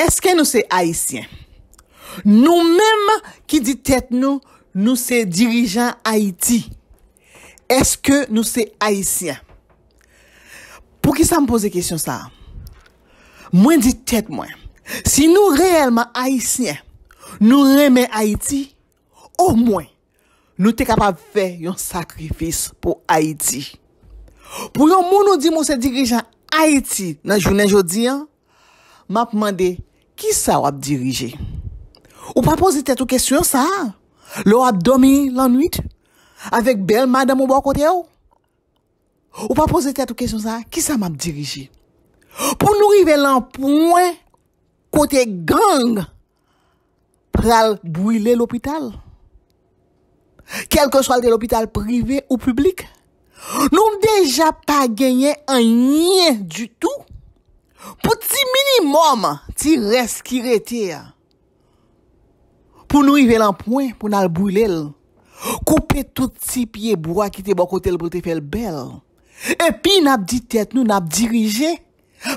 Eske nou se Haitien? Nou menm ki di tèt nou, nou se dirijan Haiti. Eske nou se Haitien? Pou ki sa m pose kèsyon sa? Mwen di tèt mwen. Si nou reèlman Haitien, nou remè Haiti, ou mwen, nou te kapap fè yon sakrifis pou Haiti. Pou yon moun nou di moun se dirijan Haiti nan jounen jodi, mwen ap mwandeye Ki sa wap dirije? Ou pa pose tete ou kesyon sa? Lo wap domi lanwit? Avek bel madame ou bo kote ou? Ou pa pose tete ou kesyon sa? Ki sa wap dirije? Po nou rive lanpouen kote gang pral bouile l'opital. Kelke swal de l'opital privé ou publik, nou mdeja pa genye an nye du tout. Pou ti minimum ti reskire ti ya. Pou nou ive lanpouen pou nanl boulel. Koupe touti piye bwa ki te bokotel pou te fel bel. Epi nap di tet nou nap dirije.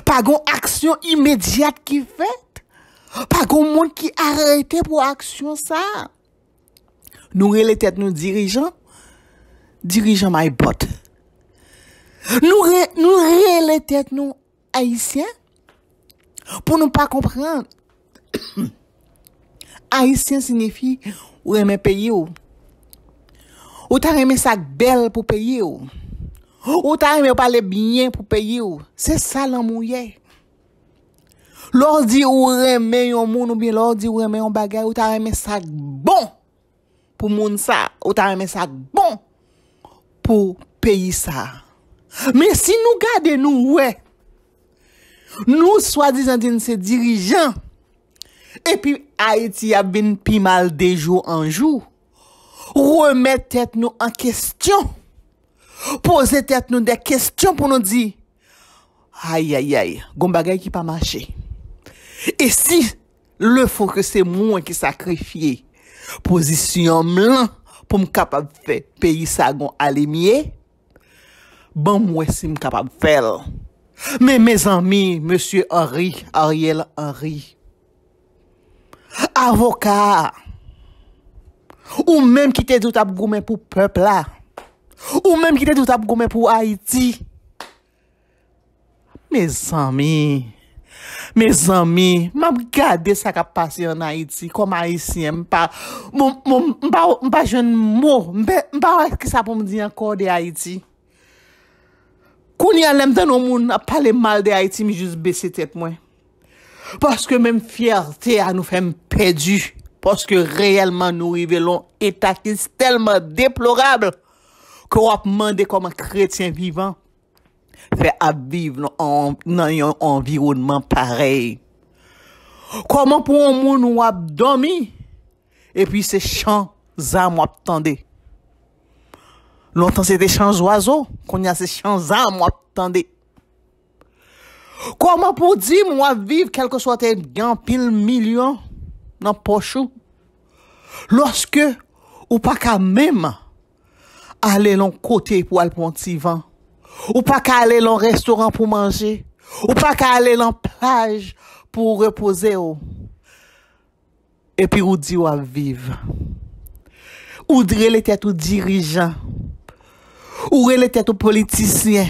Pagon aksyon imediat ki fet. Pagon moun ki arete pou aksyon sa. Nou rele tet nou dirijan. Dirijan may bot. Nou rele tet nou aisyen. Pou nou pa komprende. Aisyen sinifi ou reme peyi ou. Ou ta reme sak bel pou peyi ou. Ou ta reme pale binyen pou peyi ou. Se sa lan mounye. Lors di ou reme yon moun ou bi lors di ou reme yon bagay. Ou ta reme sak bon pou moun sa. Ou ta reme sak bon pou peyi sa. Men si nou gade nou wey. Nou swa dizan din se dirijan, epi a eti yabin pi mal de jou an jou, remet tet nou an kestyon, pose tet nou de kestyon pou nou di, aye aye aye, gom bagay ki pa mache. E si le fokese moun ki sakrifye, posisyon m lan pou m kapab fe peyi sa goun ale miye, ban m wese m kapab fel. Men, mes ami, Monsie Henri, Ariel Henri, avoka, ou menm ki te dout ap gome pou pepla, ou menm ki te dout ap gome pou Haiti. Mes ami, mes ami, mam gade sa kapasyon en Haiti, koma Haitien, mba jen mwo, mba wak sa pou mdi an kode Haiti. Kouni an lem den nou moun ap pale mal de Haiti mi jous besi tet mwen. Paske men fierté an nou fem pedu. Paske reyelman nou rivelon etakiz telman deplorable. Kou ap mande koman kretien vivan. Fè ap viv nan yon environman parey. Kouman pou an moun wap domi. E pi se chan zan wap tende. lontan se de chan zo azo, kon ya se chan zan mw ap tande. Koman pou di mw aviv kelke swate yon pil milyon nan pochou, loske ou pa ka mem ale lon kote pou alpon tivan, ou pa ka ale lon restoran pou manje, ou pa ka ale lon plaj pou repose ou. Epi ou di waviv, ou dre le tet ou dirijan, Ou re le tèt ou politisyen,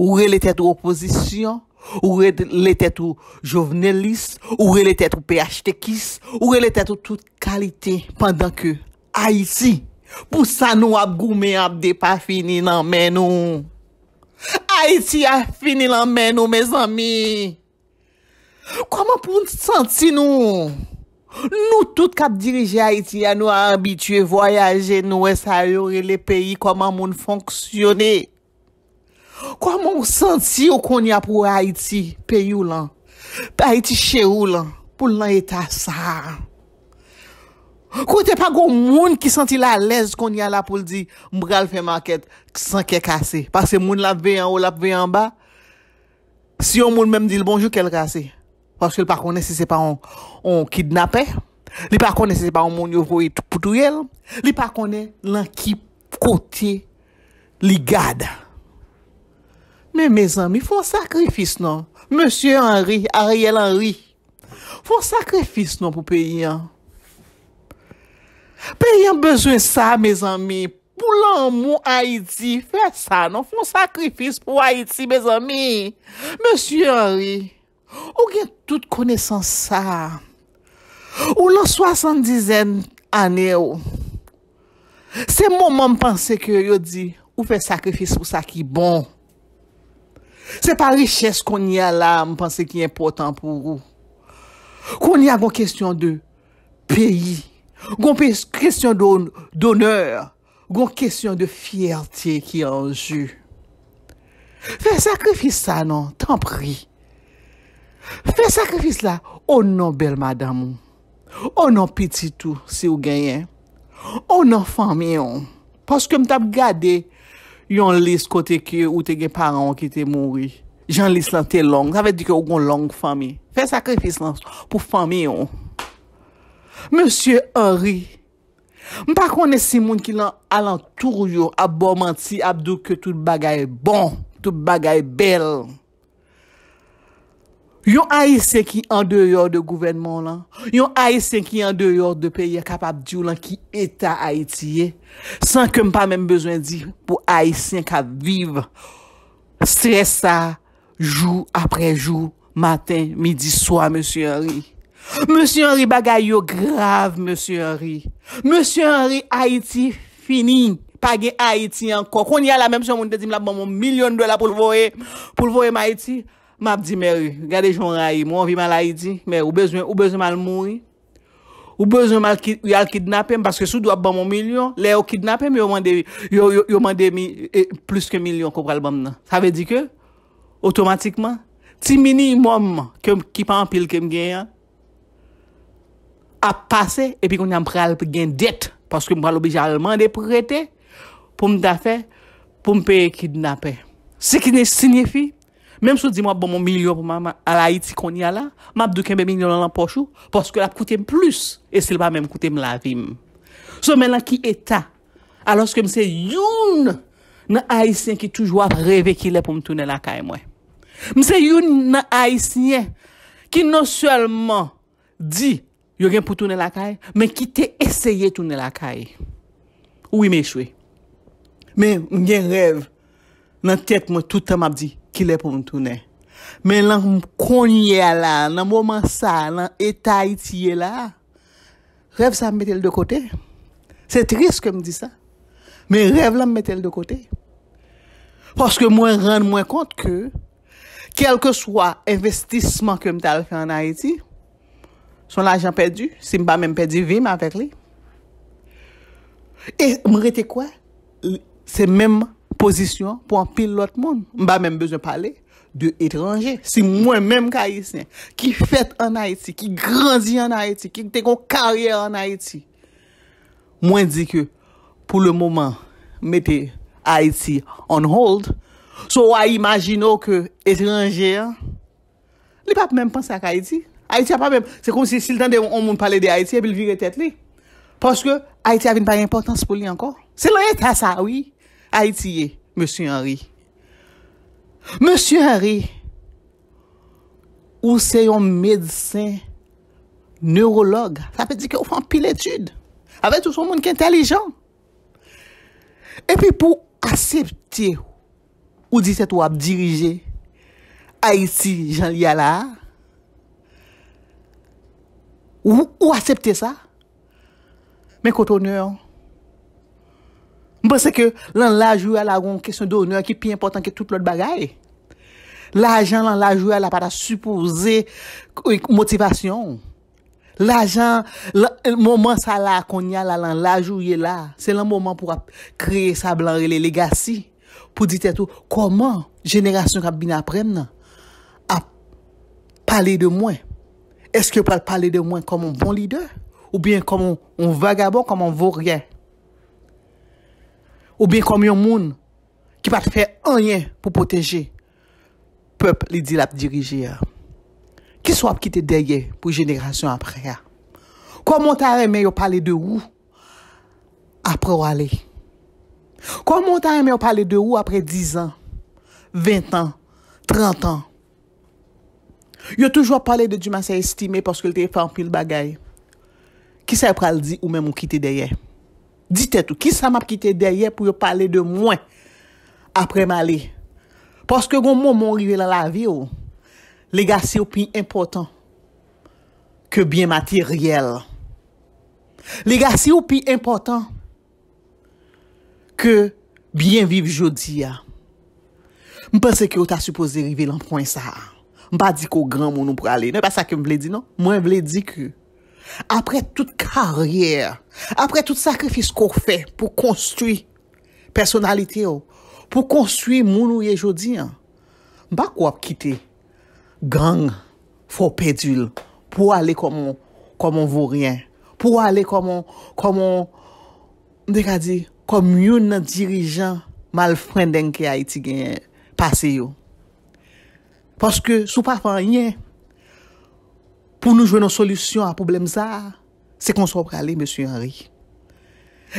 ou re le tèt ou oposisyon, ou re le tèt ou jovenelis, ou re le tèt ou PHTKis, ou re le tèt ou tout kalite, pandan ke Haiti pou sa nou ap goume ap de pa fini nan men nou. Haiti a fini nan men nou, me zami. Kwa man pou n senti nou? Nou tout kat dirije Haiti a nou a abitue voyaje nou esayore le peyi koman moun fonksyone. Koman moun santi yo konya pou Haiti peyi ou lan? Pe Haiti che ou lan? Poul lan eta sa. Kote pa goun moun ki santi la lez konya la pou ldi mbral fe maket san ke kase. Pase moun lape ve yon ou lape ve yon ba. Si yo moun menm dil bonjou kel kase. Foske l pa kone se se pa an kidnapè. Li pa kone se se pa an moun yovo etou poutouyèl. Li pa kone l an ki kote li gade. Me, me zanmi, fon sakrifis nan. Monsie Anri, Ariel Anri. Fon sakrifis nan pou peyi an. Peyi an bezwe sa, me zanmi. Pou lan moun Haiti, fè sa nan. Fon sakrifis pou Haiti, me zanmi. Monsie Anri. Ou gen tout kone san sa Ou lan soasante dizen ane ou Se moman m panse ke yo di Ou fe sakrifis pou sa ki bon Se pa riches konye ala m panse ki important pou ou Konye avon kestyon de peyi Gon kestyon de doner Gon kestyon de fierti ki anju Fe sakrifis sa nan, tan pri Fè sakrifis la, ou nou bel madame ou, ou nou piti tou si ou genyen, ou nou fami yon. Paske mt ap gade yon lis kote ke ou te gen paran ou ki te mouri. Jan lis lan te long, zavè di ke ou gon long fami. Fè sakrifis lan pou fami yon. Monsie Henry, mpa kone si moun ki lan alantour yo, abou manti, abdou ke tout bagay bon, tout bagay bel. Yon Haitien ki yon deyor de gouvenmon lan, yon Haitien ki yon deyor de peye kapap diyo lan ki eta Haitie, san kem pa menm bezwen di pou Haitien kap viv, stresa, jou apre jou, matin, midi, soa, Monsi Henry. Monsi Henry bagay yo grav, Monsi Henry. Monsi Henry, Haitie fini, page Haitie anko. Konye la menm si yon moun te di mla moun milyon dola pou lvoe, pou lvoe Maitie. map di meri, gade joun rayi, moun vi malay di, meri, ou bezwen, ou bezwen mal mouni, ou bezwen mal ki, ou al kidnapem, paske sou dwa bomon milyon, le ou kidnapem, yo mande yo, yo, yo mande mi, e, plus ke milyon kou pral bom nan. Sa ve di ke? Otomatikman, ti mini mom, kem, ki pan pil kem genyan, ap pase, epi kon yon pral gen det, paske mwa l'obijalman de prate, pou mda fe, pou mpe kidnapen. Se ki ne signifi, Mem sou di mwa bon moun milyon pou mwen alay ti kon ya la, mwen ap duken bebe yon lan pochou, poske la koute m plus, e sil ba men koute m la vim. So men la ki eta, aloske mse youn nan aisyen ki toujwa preve ki le pou m toune lakay mwen. Mse youn nan aisyen, ki non selman di, yon gen pou toune lakay, men ki te eseye toune lakay. Ou ime chwe. Men mgen rev nan tet mwen touta m ap di, ki le pou m toune. Men lan konye la, nan mouman sa, lan etay tiye la, rev sa m metel de kote. Se tris ke m di sa, men rev la m metel de kote. Poske mwen rend mwen kont ke, kelke swa investisman ke m tal fe an Haiti, son lajan pedu, si m pa men pedi vim avet li. E m rete kwa? Se men m, Pozisyon pou an pil lot moun. Mba menm bezon pale de etranje. Si mwen menm ka Haitien ki fet an Haiti, ki grandi an Haiti, ki te kon karyer an Haiti, mwen di ke pou le mouman mette Haiti on hold, sou a imagino ke etranje, li pap menm panse ak Haiti. Haiti a pa menm, se kon si sil tan de moun pale de Haiti, e bil vire tet li. Poske Haiti avine paye importans pou li ankon. Se lanyen tasa, wii. Ha iti ye, M. Henry. M. Henry, ou se yon medsen, neurolog, sa pe di ki ou fan pil etude, ave tout son moun ki entelijan. E pi pou asepte, ou di se tou ap dirije, ha iti, jan li ala, ou asepte sa, men koto nou yon, Mpwese ke lan lajou el a goun kèsyon dounè ki pi important ki tout lout bagay. La jan lan lajou el a pata supouze kouy motivasyon. La jan, lè, mwomen sa la kon nye la lan lajou ye la, se lan mwomen pou kreye sa blanre le legasy pou ditè tou. Koman jeneration kap bin apren ap pale de mwen? Eske pal pale de mwen koman pou lide? Ou bien koman vangabon koman pou ryen? Ou bin komyon moun ki pat fè anyen pou poteje, pep li di lap dirije a. Ki sou ap kite deye pou jenekrasyon apre a? Kwa moun ta reme yo pale de ou apre wale? Kwa moun ta reme yo pale de ou apre 10 an, 20 an, 30 an? Yo toujou pale de di mas estime paske lte fè anpil bagay? Ki sa pral di ou men moun kite deye a? Ditè tou, ki sa map kitè derye pou yo pale de mwen apre male? Paske goun moun moun rive la la vi yo, oh, lega se yo pi important ke bien materyel. Lega se yo pi important ke bien viv jodi ya. Mwen panse ki yo ta supose rive lan proun sa. Mwen pa di ko gran moun moun prou ale. Ne pa sa ke mwen vle di nan, mwen vle di ki yo. apre tout karyer, apre tout sakrifis kou fè pou konstwi personalite yo, oh, pou konstwi mounou ye jodi, bak wap kite gang fò pedil pou ale kou moun vò riyen, pou ale kou moun, dek adi, koum yon dirijan mal fwenden ke a iti gen pase yo. Poske sou pa fwa riyen, Pou nou jwè nou solusyon a poublem za, se konsopre ale, M. Henry.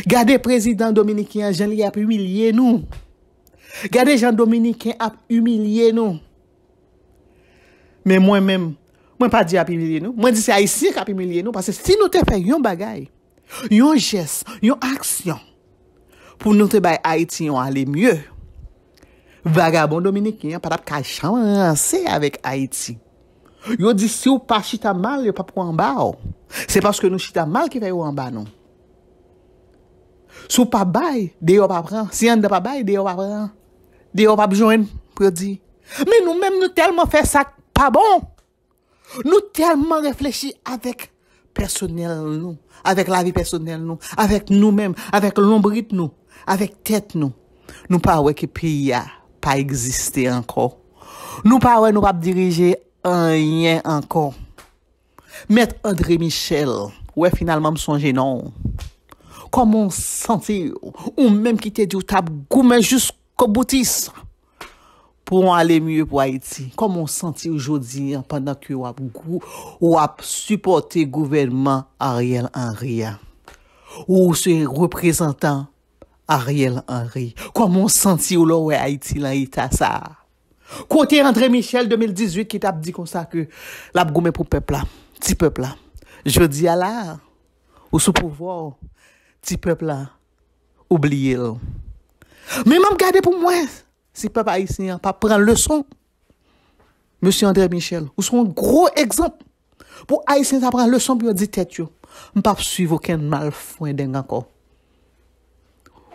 Gade prezident Dominikien, jen li ap umilye nou. Gade jen Dominikien ap umilye nou. Men mwen men, mwen pa di ap umilye nou. Mwen di se a isi ak ap umilye nou. Pase si nou te fè yon bagay, yon jes, yon aksyon, pou nou te baye Haiti yon ale mye, vagabon Dominikien pat ap kachan anse avèk Haiti. Yo di si ou pa chita mal, yo pa pou anba ou. Se paske nou chita mal ki fè ou anba nou. Sou pa bay, deyo pa pran. Si an de pa bay, deyo pa pran. Deyo pa pjouen pou yo di. Men nou men nou telman fè sa pa bon. Nou telman reflechi avèk personel nou. Avèk la vi personel nou. Avèk nou men, avèk lombrit nou. Avèk tèt nou. Nou pa wèk ki pi ya pa eksiste anko. Nou pa wèk nou pa pdirije anko. Yen ankon, met André Michel, wè finalman msonje nan, komon santi ou menm ki te di ou tap gou menjus koboutis pou an ale mye pou Haiti. Koman santi oujoudi anpanan ki wap gou, wap supporte gouvenman Ariel Henry an, ou se reprezentan Ariel Henry. Koman santi ou lò wè Haiti lan ita sa? Kote André Michel 2018 ki tap di konsa ke Lap gome pou pepla Ti pepla Je di ala Ou sou pouvo Ti pepla Obliye lou Men mam gade pou mwen Si pepa Aïsien pap pran lèson Monsi André Michel Ou sou an gro ekzamp Po Aïsien tap pran lèson biwa di tèt yo M pap suiv ou ken mal fwen dengan ko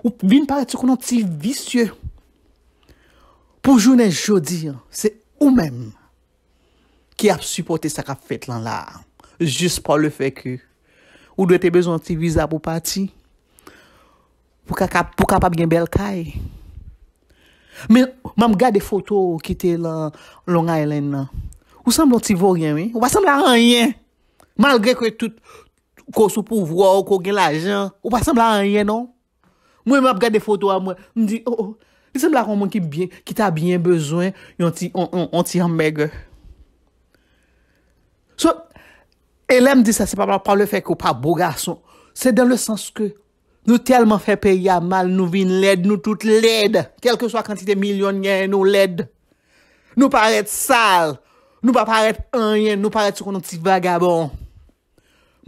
Ou vin pare ti konon ti visye Pou jounen jodi, se ou menm ki ap supporte sakap fet lan la. Jus pa le fek ou. Ou dwe te bezon ti viza pou pati. Pou kapap gen bel kay. Men, mam gade foto ki te la longa elen nan. Ou san bon ti voryen we? Ou pa san blan an yen. Malgre kwe tout kosou pou vwa ou kou gen la jen. Ou pa san blan an yen non. Mwen map gade foto a mwen. Mwen di, oh oh. Se m la kon moun ki ta byen bezwen, yon ti yon meg. So, e lèm di sa, se pa pa pa le fek ou pa bo gason, se den le sens ke nou telman fe paye a mal, nou vin led, nou tout led, kelke so a kantite milyon yen ou led. Nou paret sal, nou pa paret enyen, nou paret sou konon ti vagabon.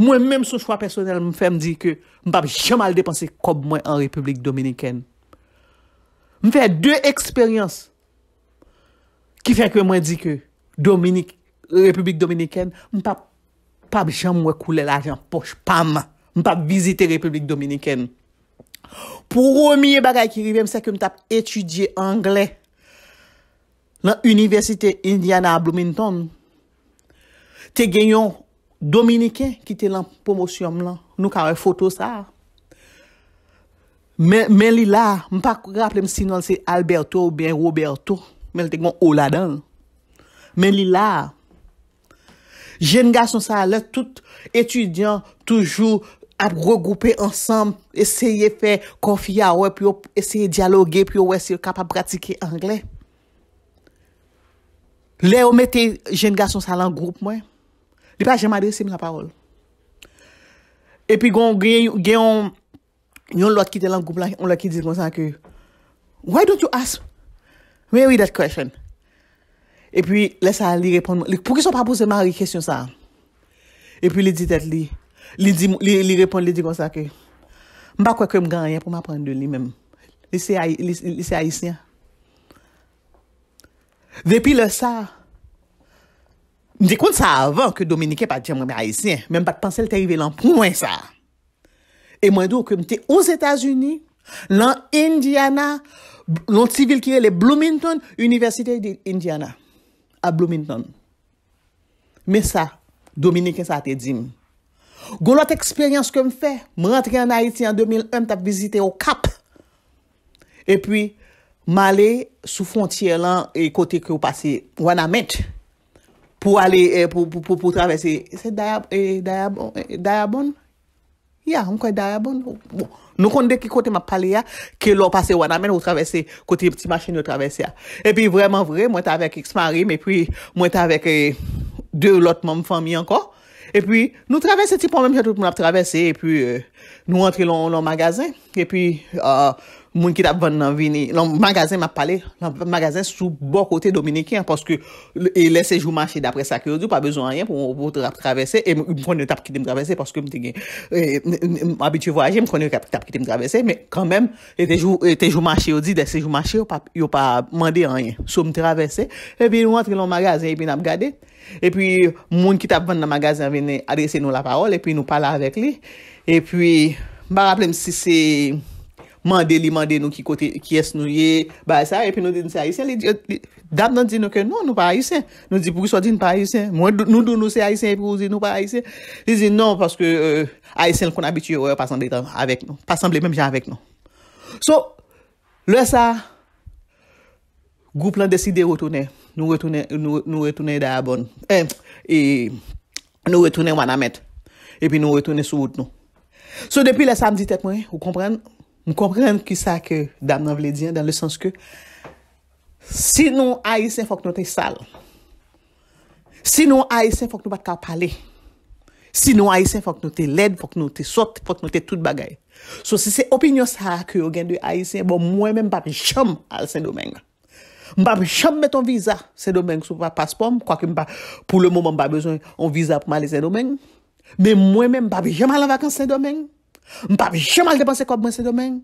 Mwen menm sou chwa personel m fe m di ke m pa pi chanmal depanse kob mwen an Republik Dominikèn. Mwen fèyè dè eksperyans ki fèk wè mwen di ke Republik Dominikèn, mwen pa bè chan mwen koule la jan poch pam, mwen pa bè vizite Republik Dominikèn. Proumiye bagay ki rive mwen seke mwen tap etudye Anglè nan Universite Indiana Bloomington, te genyon Dominikèn ki te lan pomosyon mwen, nou ka wè foto sa a. Men li la, m pa kou graple m sinon se Alberto ou ben Roberto, men li te kon Oladon. Men li la, jen gason sa le, tout etudyan toujou ap regroupe ansam, eseye fe konfya we, eseye diyaloge, pe yo we se kapap pratike Angle. Le yo mette jen gason sa le an groupe mwen, di pa jema de seme la parol. E pi gon gen yon... yon lot ki te lan goup la, yon lot ki di konsa ke, why don't you ask? Where is that question? E pi, lesa li repon, pou ki son pa pose ma re-kestyon sa? E pi li di tet li, li repon li di konsa ke, mba kwe kem ganyan pou ma pren de li men, li se a isnya. Ve pi le sa, di kon sa avan, an ke Dominike pati jemre me a isnya, men pati panse li te rive lan pou mwen sa. E mwen do kem te ouz Etasuni, lan Indiana, lan civil ki e le Bloomington, Universite de Indiana, a Bloomington. Me sa, Dominique sa te dim. Golo te eksperyans kem fe, m rentre an Haiti an 2001, tap vizite o Kap. E pi, m ale sou fontye lan e kote ki ou pase Wanamech, e, pou travesse Dayabon. E, e, Ya, mwen kwen darabon. Bon, bon. Nou konde ki kote m ap pale ya, ke lò pase wana men, wò travese kote yon pti machini, wò travese ya. E pi vreman vre, mwen ta avek Xmarim, e pi mwen ta avek eh, dè ou lot moun fami anko. E pi nou travese ti pon, mwen ap travese, e pi eh, nou entre lò magazin, e pi... Ah, Moun ki tap vande nan vini... Loun magazin map pale... Loun magazin sou bo kote Dominikien... Poske... E lese jou mache dapre sakyo di... Pa bezon ayen... Pou potra travese... E moun konye tap ki te mtravese... Poske mte gen... E... Mwabitye voyaje... Mkonye tap ki e te mtravese... Me kambem... E te jou mache yo di... Lese jou mache yo pa... Yo pa mande ayen... Sou mtravese... E pi nou antre loun magazin... E pi nap gade... E pi... Moun ki tap vande nan magazin vini... Adese nou la parol... E pi nou pala avek e Mande li, mande nou ki kote, ki es nou ye. Ba esa, epi nou di nou se haisen. Dam nan di nou ke nou, nou pa haisen. Nou di, pou ki so di nou pa haisen. Mwen nou dou nou se haisen, epi pou ki nou pa haisen. Li di nou, paske euh, haisen l kon abitye, wè pasan dey tan avek nou. Pasan ble mèm jen avek nou. So, lè sa, goup lan deside rotounen. Nou retounen, nou retounen da ya bon. Eh, e, nou retounen wana met. Epi nou retounen sou wout nou. So, depi lè sa mdi tet mwen, ou komprenn? M komprende ki sa ke dam nan vle diyan, dan le sens ke, si nou AISN fok nou te sal, si nou AISN fok nou bat ka pale, si nou AISN fok nou te led, fok nou te sot, fok nou te tout bagay. So si se opinyon sa ke yo gen de AISN, bon mwen men babi chom al sen domen. M babi chom meton visa sen domen sou pa paspom, kwa ki m pa pou le mouman m ba bezon an visa pou mali sen domen, men mwen men babi chom al avakans sen domen, Mpap jema l depanse kob mwen Saint-Domingue.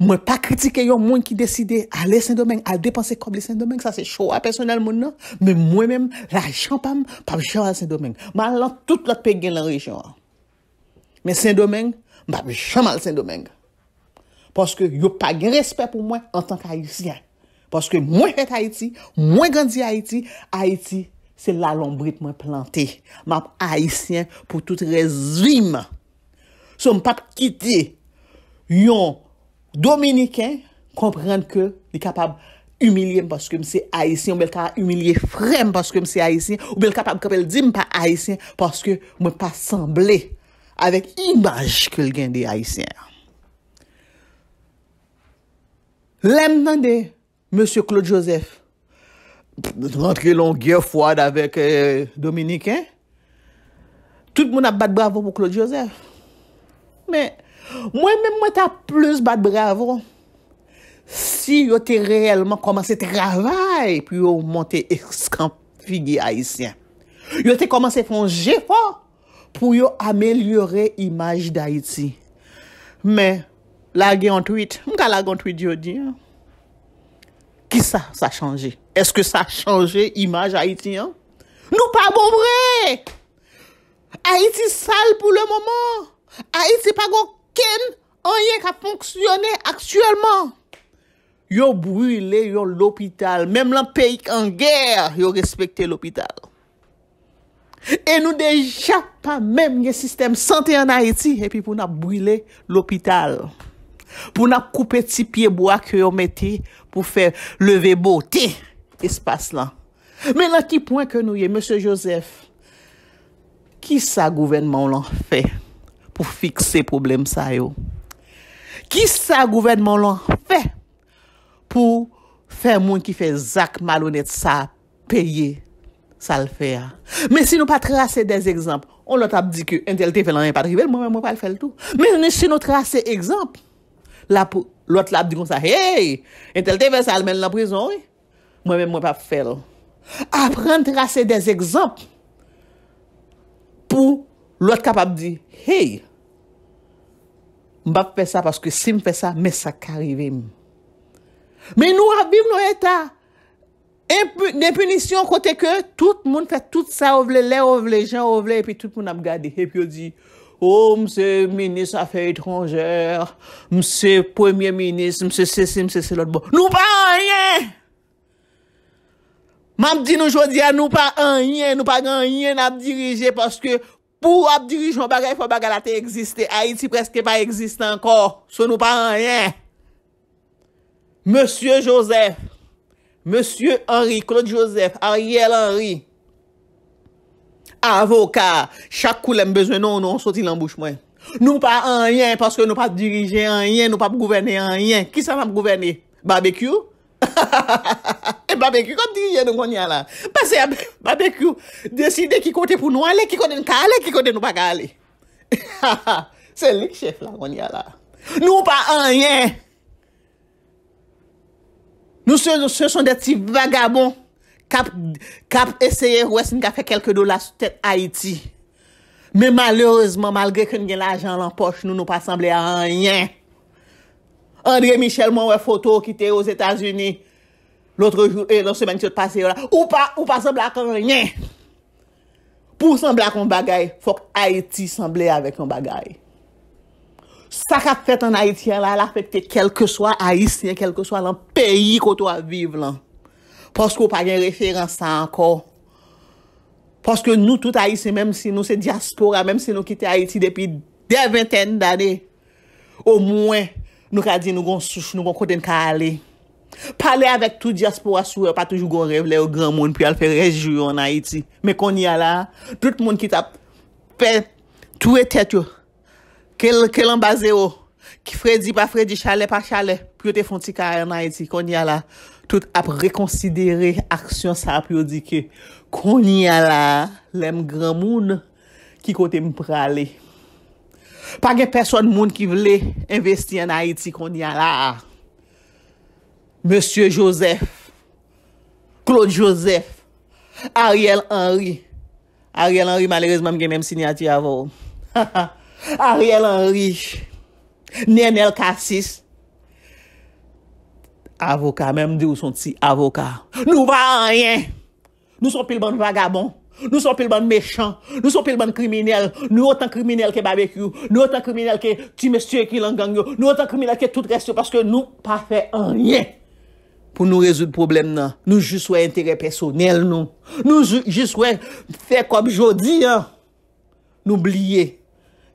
Mwen pa kritike yon mwen ki deside ale Saint-Domingue, ale depanse kob l Saint-Domingue, sa se chowa personel moun nan, non? men mwen menm la jampam, pap jema l Saint-Domingue. Mwen lan tout lot pe gen l rejouan. Men Saint-Domingue, mpap jema l Saint-Domingue. Paske yon pa grespe pou mwen an tanke Haitien. Paske mwen jete Haiti, mwen gandi Haiti, Haiti se l alombrit mwen plante. Mwen ap Haitien pou tout rezime. Mwen ap Haitien pou tout rezime. Sò m pap kiti yon Dominikèn komprende ke li kapab umilye m paske m se haisyen, ou bel kapab umilye frem paske m se haisyen, ou bel kapab kapel di m pa haisyen paske m pa samble avèk imaj ke l gen de haisyen. Lèm nan de M. Claude Joseph, nan tri lon gye fwad avèk euh, Dominikèn, tout moun ap bat bravo pou Claude Joseph. Men, mwen men mwen ta plus bat bravo si yo te reyelman komanse travay pou yo monte eskan figi Haitien. Yo te komanse fonje fon pou yo amelyore imaj d'Haiti. Men, lage yon tweet, mwen ka lage yon tweet yo di. Ki sa sa chanje? Eske sa chanje imaj Haitien? Nou pa moun vre! Haiti sal pou le moun moun! Haïti pa gwo ken anye ka fonksyonè aksyèlman Yo brûle yo l'opital Mèm lan peyik an gèr yo respekte l'opital E nou deja pa mèm nye sistem sante an Haïti E pi pou na brûle l'opital Pou na koupe ti pie boak yo meti Pou fè leve botè espas lan Mèm lan ti poen ke nou ye Mèm se Joseph Ki sa gouvenman lan fè? pou fikse problem sa yo. Ki sa gouvenman l'on fè? Pou fè moun ki fè Zak Malonet sa peye, sa l'fè a. Men si nou pa trase dez ekzamp, on lout ap di ki entelte fè l'anen pa drivel, mwen mwen pa l'fè l'tou. Men si nou trase ekzamp, lout lout lout di kon sa, hey, entelte fè sa l'men l'aprizon, mwen mwen pa fè l'on. A pren trase dez ekzamp, pou lout kap ap di, hey, Mbap fè sa, paske si m fè sa, mè sa karivem. Mè nou rabiv nou etat. E depunisyon kote ke, tout moun fè tout sa, ou vle lè, ou vle jen, ou vle, epi tout moun ap gade. Epi ou di, o, oh, mse, menis, afè etranjèr, mse, premiè menis, mse, sè, sè, mse, sè, lòt bo. Nou pa anjen! Mab di nou jodi, an nou pa anjen, nou pa anjen ap dirije, paske, Pou ap dirijon bagay fò bagalate egziste. Haiti preske pa egziste ankor. Se nou pa anyen. Monsie Joseph. Monsie Henry. Claude Joseph. Ariel Henry. Avoka. Chak kou lem bezwen nou, nou an soti l'embouchmwen. Nou pa anyen. Paske nou pa dirijen anyen. Nou pa pou gouverne anyen. Ki sa pa pou gouverne? Barbecue? Babekou konti ye nou gwen ya la Pase ya babekou Deside ki kote pou nou ale Ki kote nou pa ale Se lik chef la gwen ya la Nou pa a enyen Nou se son de ti vagabon Kap eseye Wese nga fe kelke do la Su tet Haiti Me malerezman malgre ke nge la ajan Lampoche nou nou pa semble a enyen Andre Michel Mwen we foto kite yo Etasuni loutre joun, e eh, loutre semen tsyot pase yo la, ou pa, ou pa sembla kon renyen. Pou sembla kon bagay, fok Haiti semble avèk kon bagay. Sa ka fèt an Haitien la, la fèt ke kelke swa Haitien, kelke swa lan peyi koto aviv lan. Poske ou pa gen referansan anko. Poske nou tout Haitien, mèm si nou se diastora, mèm si nou kite Haiti depi deventèn danè, ou mwen nou ka di nou gon souch, nou gon kote nka aley. pale avèk tout diaspora souè, pa toujou gò rev lè ou gran moun, pi al fè rejou yon na iti. Mè kon yalà, tout moun ki tap, pe, tou e tèt yo, ke l'ambaze yo, ki fredi pa fredi, chale pa chale, pi yo te fonti kare na iti, kon yalà, tout ap rekonsidere aksyon sa, pi yo di ke, kon yalà, lem gran moun, ki kote mprale. Pa gen person moun ki vle, investi en a iti, kon yalà, a, Monsieur Joseph, Claude Joseph, Ariel Henry, Ariel Henry malerezman mge mèm sinyati avon, Ariel Henry, Nenel Katsis, avokat, mèm di ou son ti avokat, nou va an yè, nou son pil ban vagabon, nou son pil ban mechant, nou son pil ban kriminel, nou otan kriminel ke babekyou, nou otan kriminel ke ti monsieur ki langangyo, nou otan kriminel ke tout resyo, paske nou pa fe an yè, pou nou rezout problem nan. Nou jiswe entere personel nou. Nou jiswe fe kom jodi an. Nou blye.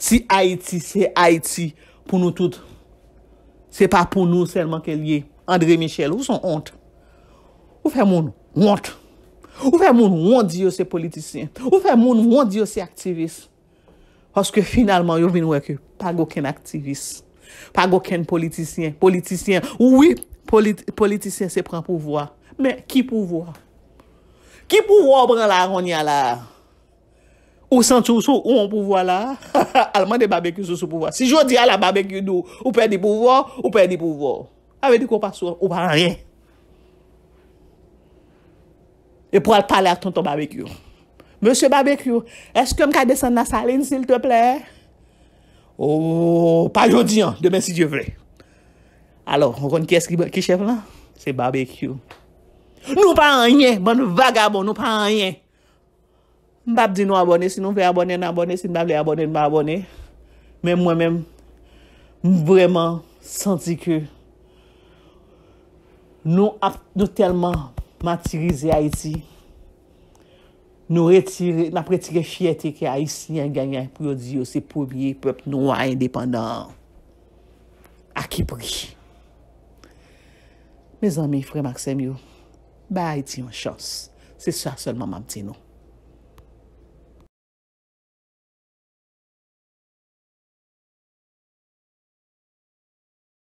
Si Haiti, se Haiti, pou nou tout. Se pa pou nou selman ke liye. André Michel, ou son onte? Ou fe moun? Ou onte? Ou fe moun? Ou on diyo se politisyen? Ou fe moun? Ou on diyo se aktivist? Oske finalman, yo vinweke, pa goken aktivist. Pa goken politisyen. Politisyen, ouwi, politisyen se pran pouvwa. Men, ki pouvwa? Ki pouvwa ou pran la ronyala? Ou san sou sou ou moun pouvwa la? Alman de babekyo sou sou pouvwa. Si jodi al la babekyo nou, ou pe di pouvwa, ou pe di pouvwa. Avedi ko pa sou, ou pa ranyen. E pou al pale aton ton babekyo. Monse babekyo, eske m ka desen na salin, s'il te plè? Oh, pa jodi an, demen si die vre. Alo, on kon kes ki chef la? Se barbekyou. Nou pa anye, bon vagabo, nou pa anye. Mbap di nou abone, si nou fe abone, nan abone, si mbap le abone, nan abone. Men m'm mwen men, mwen vreman santi ke. Nou ap nou telman matirize Haiti. Nou ap retire chieti ki Haiti yon ganyan prodiyo se pobyi pep nou a indepandant. A ki prishy. Me zanmi, frè Maksémiou, ba a iti yon chos. Se sa solman mam ti nou.